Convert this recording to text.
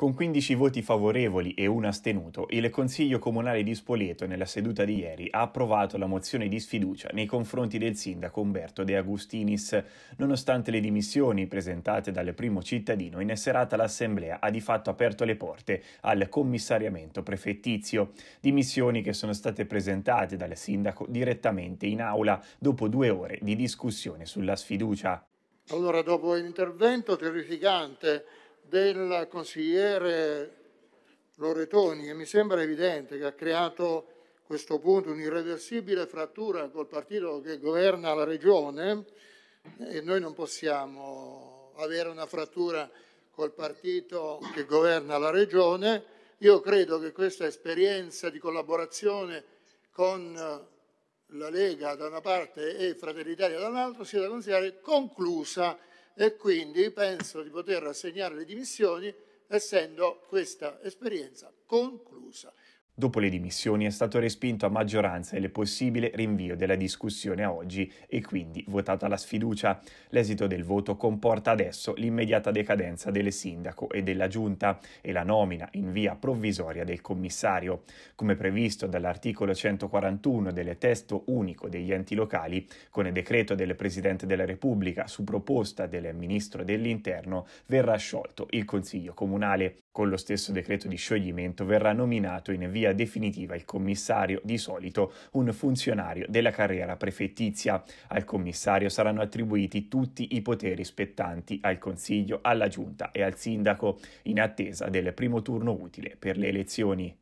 Con 15 voti favorevoli e un astenuto, il Consiglio Comunale di Spoleto nella seduta di ieri ha approvato la mozione di sfiducia nei confronti del sindaco Umberto De Agustinis. Nonostante le dimissioni presentate dal primo cittadino, in serata l'Assemblea ha di fatto aperto le porte al commissariamento prefettizio. Dimissioni che sono state presentate dal sindaco direttamente in aula dopo due ore di discussione sulla sfiducia. Allora, dopo l'intervento terrificante del consigliere Loretoni e mi sembra evidente che ha creato a questo punto un'irreversibile frattura col partito che governa la regione e noi non possiamo avere una frattura col partito che governa la regione. Io credo che questa esperienza di collaborazione con la Lega da una parte e Fratelli d'Italia dall'altra sia da considerare conclusa e quindi penso di poter assegnare le dimissioni essendo questa esperienza conclusa. Dopo le dimissioni è stato respinto a maggioranza il possibile rinvio della discussione a oggi e quindi votata la sfiducia. L'esito del voto comporta adesso l'immediata decadenza del sindaco e della giunta e la nomina in via provvisoria del commissario. Come previsto dall'articolo 141 del testo unico degli enti locali, con il decreto del Presidente della Repubblica su proposta del Ministro dell'Interno verrà sciolto il Consiglio Comunale. Con lo stesso decreto di scioglimento verrà nominato in via maniera definitiva il commissario, di solito un funzionario della carriera prefettizia. Al commissario saranno attribuiti tutti i poteri spettanti al Consiglio, alla Giunta e al Sindaco, in attesa del primo turno utile per le elezioni.